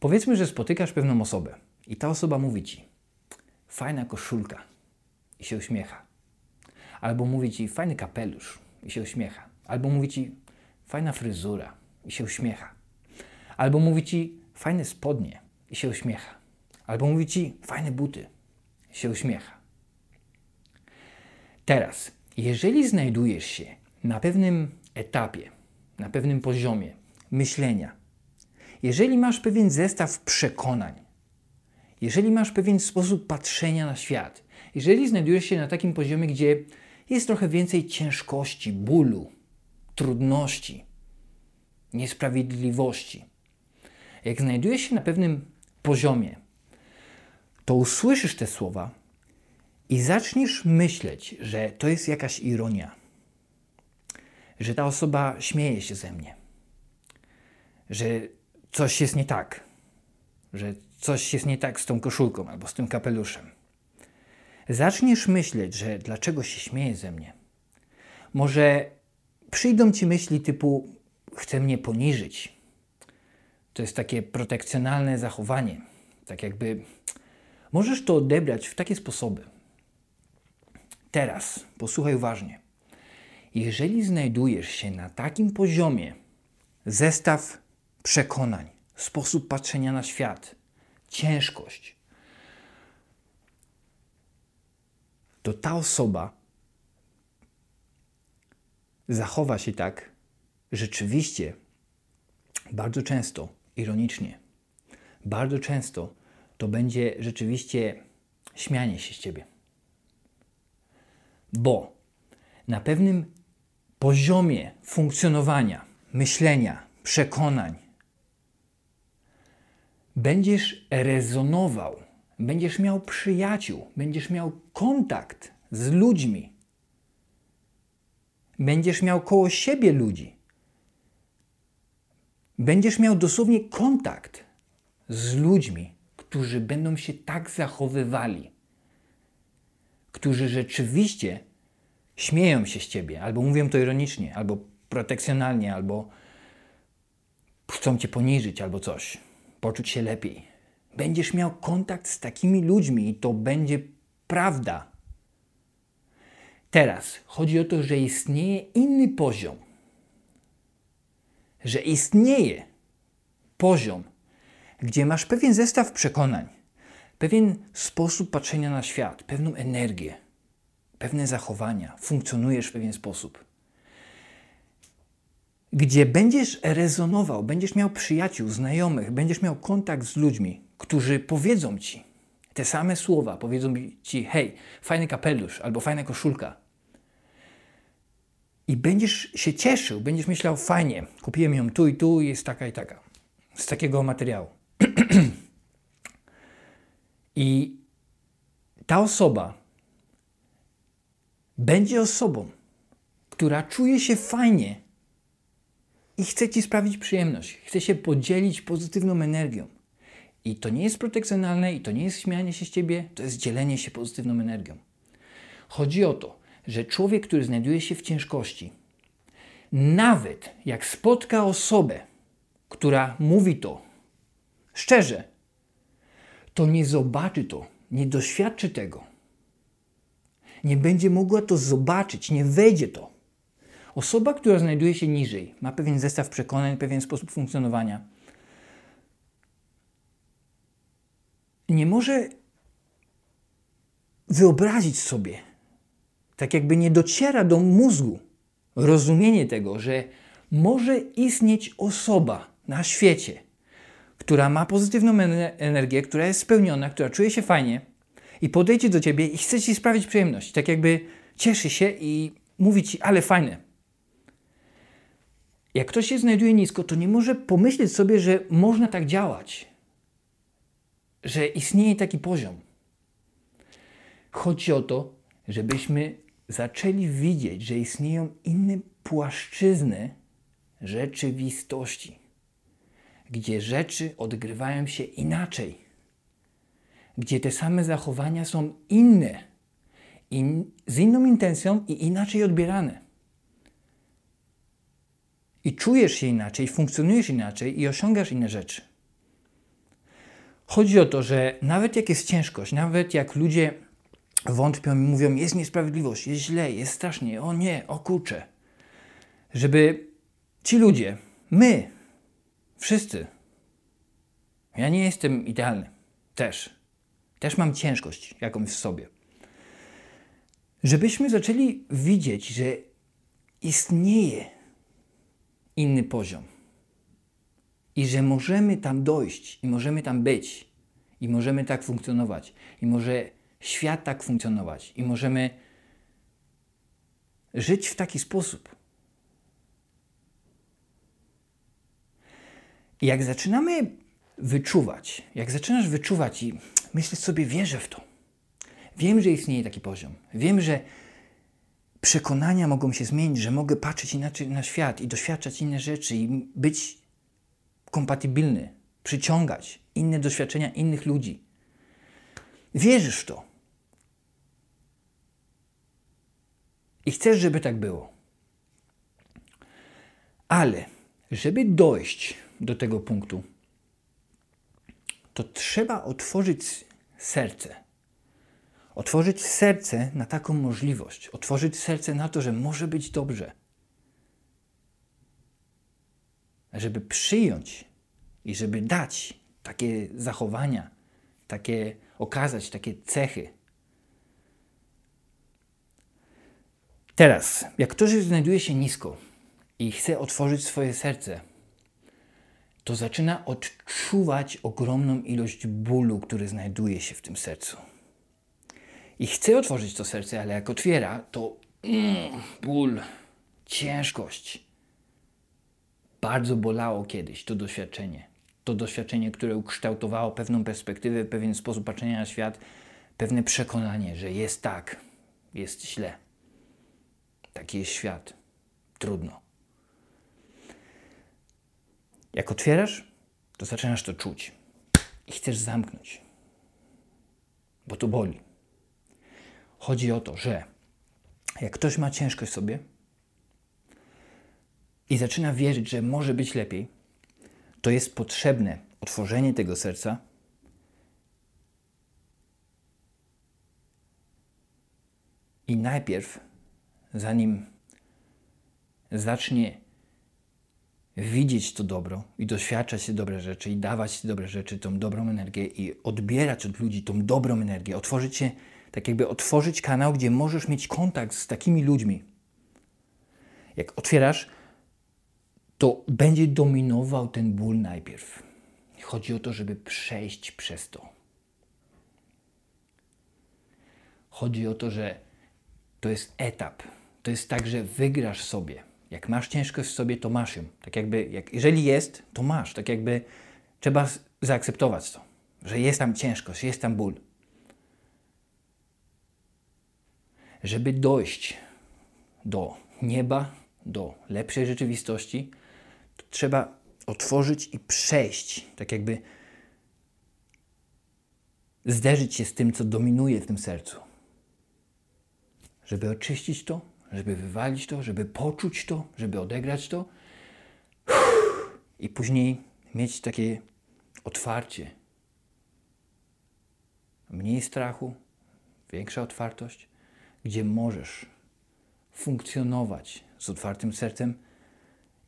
Powiedzmy, że spotykasz pewną osobę i ta osoba mówi ci: Fajna koszulka i się uśmiecha. Albo mówi ci: Fajny kapelusz i się uśmiecha. Albo mówi ci: Fajna fryzura i się uśmiecha. Albo mówi ci: Fajne spodnie i się uśmiecha. Albo mówi ci: Fajne buty i się uśmiecha. Teraz, jeżeli znajdujesz się na pewnym etapie, na pewnym poziomie myślenia, jeżeli masz pewien zestaw przekonań, jeżeli masz pewien sposób patrzenia na świat, jeżeli znajdujesz się na takim poziomie, gdzie jest trochę więcej ciężkości, bólu, trudności, niesprawiedliwości, jak znajdujesz się na pewnym poziomie, to usłyszysz te słowa i zaczniesz myśleć, że to jest jakaś ironia, że ta osoba śmieje się ze mnie, że coś jest nie tak, że coś jest nie tak z tą koszulką albo z tym kapeluszem. Zaczniesz myśleć, że dlaczego się śmieje ze mnie. Może przyjdą ci myśli typu chce mnie poniżyć. To jest takie protekcjonalne zachowanie. Tak jakby możesz to odebrać w takie sposoby. Teraz posłuchaj uważnie. Jeżeli znajdujesz się na takim poziomie, zestaw przekonań, sposób patrzenia na świat, ciężkość, to ta osoba zachowa się tak rzeczywiście bardzo często, ironicznie. Bardzo często to będzie rzeczywiście śmianie się z ciebie. Bo na pewnym poziomie funkcjonowania, myślenia, przekonań, będziesz rezonował, będziesz miał przyjaciół, będziesz miał kontakt z ludźmi, będziesz miał koło siebie ludzi, będziesz miał dosłownie kontakt z ludźmi, którzy będą się tak zachowywali, którzy rzeczywiście śmieją się z ciebie, albo mówią to ironicznie, albo protekcjonalnie, albo chcą cię poniżyć, albo coś poczuć się lepiej. Będziesz miał kontakt z takimi ludźmi i to będzie prawda. Teraz chodzi o to, że istnieje inny poziom. Że istnieje poziom, gdzie masz pewien zestaw przekonań, pewien sposób patrzenia na świat, pewną energię, pewne zachowania, funkcjonujesz w pewien sposób gdzie będziesz rezonował, będziesz miał przyjaciół, znajomych, będziesz miał kontakt z ludźmi, którzy powiedzą ci te same słowa, powiedzą ci: hej, fajny kapelusz albo fajna koszulka. I będziesz się cieszył, będziesz myślał: fajnie, kupiłem ją tu i tu, jest taka i taka, z takiego materiału. I ta osoba będzie osobą, która czuje się fajnie i chce Ci sprawić przyjemność, chce się podzielić pozytywną energią. I to nie jest protekcjonalne, i to nie jest śmianie się z Ciebie, to jest dzielenie się pozytywną energią. Chodzi o to, że człowiek, który znajduje się w ciężkości, nawet jak spotka osobę, która mówi to szczerze, to nie zobaczy to, nie doświadczy tego. Nie będzie mogła to zobaczyć, nie wejdzie to. Osoba, która znajduje się niżej, ma pewien zestaw przekonań, pewien sposób funkcjonowania. Nie może wyobrazić sobie, tak jakby nie dociera do mózgu rozumienie tego, że może istnieć osoba na świecie, która ma pozytywną energię, która jest spełniona, która czuje się fajnie i podejdzie do ciebie i chce ci sprawić przyjemność. Tak jakby cieszy się i mówi ci, ale fajne, jak ktoś się znajduje nisko, to nie może pomyśleć sobie, że można tak działać, że istnieje taki poziom. Chodzi o to, żebyśmy zaczęli widzieć, że istnieją inne płaszczyzny rzeczywistości, gdzie rzeczy odgrywają się inaczej, gdzie te same zachowania są inne, in, z inną intencją i inaczej odbierane i czujesz się inaczej, funkcjonujesz inaczej i osiągasz inne rzeczy. Chodzi o to, że nawet jak jest ciężkość, nawet jak ludzie wątpią i mówią, jest niesprawiedliwość, jest źle, jest strasznie, o nie, o kurcze, żeby ci ludzie, my, wszyscy, ja nie jestem idealny, też, też mam ciężkość jakąś w sobie, żebyśmy zaczęli widzieć, że istnieje inny poziom. I że możemy tam dojść, i możemy tam być, i możemy tak funkcjonować, i może świat tak funkcjonować, i możemy żyć w taki sposób. I jak zaczynamy wyczuwać, jak zaczynasz wyczuwać i myślisz sobie, wierzę w to, wiem, że istnieje taki poziom, wiem, że przekonania mogą się zmienić, że mogę patrzeć inaczej na świat i doświadczać inne rzeczy i być kompatybilny, przyciągać inne doświadczenia innych ludzi. Wierzysz w to. I chcesz, żeby tak było. Ale, żeby dojść do tego punktu, to trzeba otworzyć serce Otworzyć serce na taką możliwość, otworzyć serce na to, że może być dobrze. Żeby przyjąć i żeby dać takie zachowania, takie okazać, takie cechy. Teraz, jak ktoś znajduje się nisko i chce otworzyć swoje serce, to zaczyna odczuwać ogromną ilość bólu, który znajduje się w tym sercu. I chce otworzyć to serce, ale jak otwiera, to mm, ból, ciężkość. Bardzo bolało kiedyś to doświadczenie. To doświadczenie, które ukształtowało pewną perspektywę, pewien sposób patrzenia na świat, pewne przekonanie, że jest tak, jest źle. Taki jest świat. Trudno. Jak otwierasz, to zaczynasz to czuć i chcesz zamknąć, bo to boli. Chodzi o to, że jak ktoś ma ciężkość sobie i zaczyna wierzyć, że może być lepiej, to jest potrzebne otworzenie tego serca i najpierw, zanim zacznie widzieć to dobro i doświadczać się dobre rzeczy i dawać dobre rzeczy, tą dobrą energię i odbierać od ludzi tą dobrą energię, otworzyć się tak jakby otworzyć kanał, gdzie możesz mieć kontakt z takimi ludźmi. Jak otwierasz, to będzie dominował ten ból najpierw. Chodzi o to, żeby przejść przez to. Chodzi o to, że to jest etap. To jest tak, że wygrasz sobie. Jak masz ciężkość w sobie, to masz ją. Tak jakby, jak, jeżeli jest, to masz. Tak jakby trzeba zaakceptować to, że jest tam ciężkość, jest tam ból. żeby dojść do nieba, do lepszej rzeczywistości, to trzeba otworzyć i przejść, tak jakby zderzyć się z tym, co dominuje w tym sercu. Żeby oczyścić to, żeby wywalić to, żeby poczuć to, żeby odegrać to i później mieć takie otwarcie. Mniej strachu, większa otwartość, gdzie możesz funkcjonować z otwartym sercem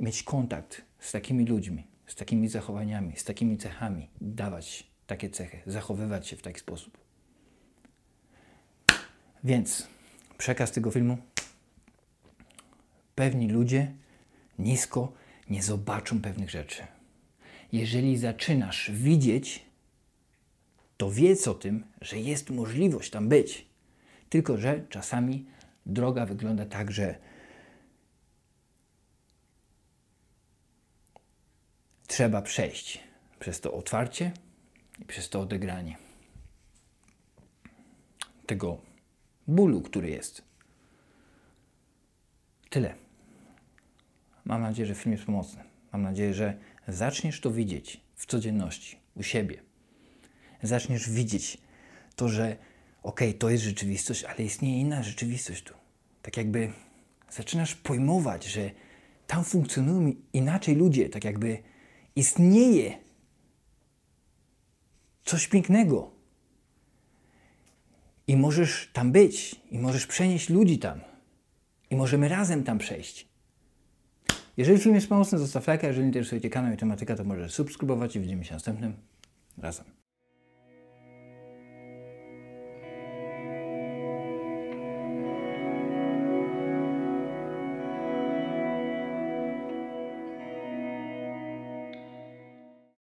mieć kontakt z takimi ludźmi, z takimi zachowaniami, z takimi cechami, dawać takie cechy, zachowywać się w taki sposób. Więc przekaz tego filmu. Pewni ludzie nisko nie zobaczą pewnych rzeczy. Jeżeli zaczynasz widzieć, to wiedz o tym, że jest możliwość tam być. Tylko, że czasami droga wygląda tak, że trzeba przejść przez to otwarcie i przez to odegranie tego bólu, który jest. Tyle. Mam nadzieję, że film jest pomocny. Mam nadzieję, że zaczniesz to widzieć w codzienności, u siebie. Zaczniesz widzieć to, że okej, okay, to jest rzeczywistość, ale istnieje inna rzeczywistość tu. Tak jakby zaczynasz pojmować, że tam funkcjonują inaczej ludzie, tak jakby istnieje coś pięknego. I możesz tam być, i możesz przenieść ludzi tam, i możemy razem tam przejść. Jeżeli film jest pomocny, zostaw lajka, jeżeli interesujecie kanał i tematyka, to możesz subskrybować i widzimy się następnym razem.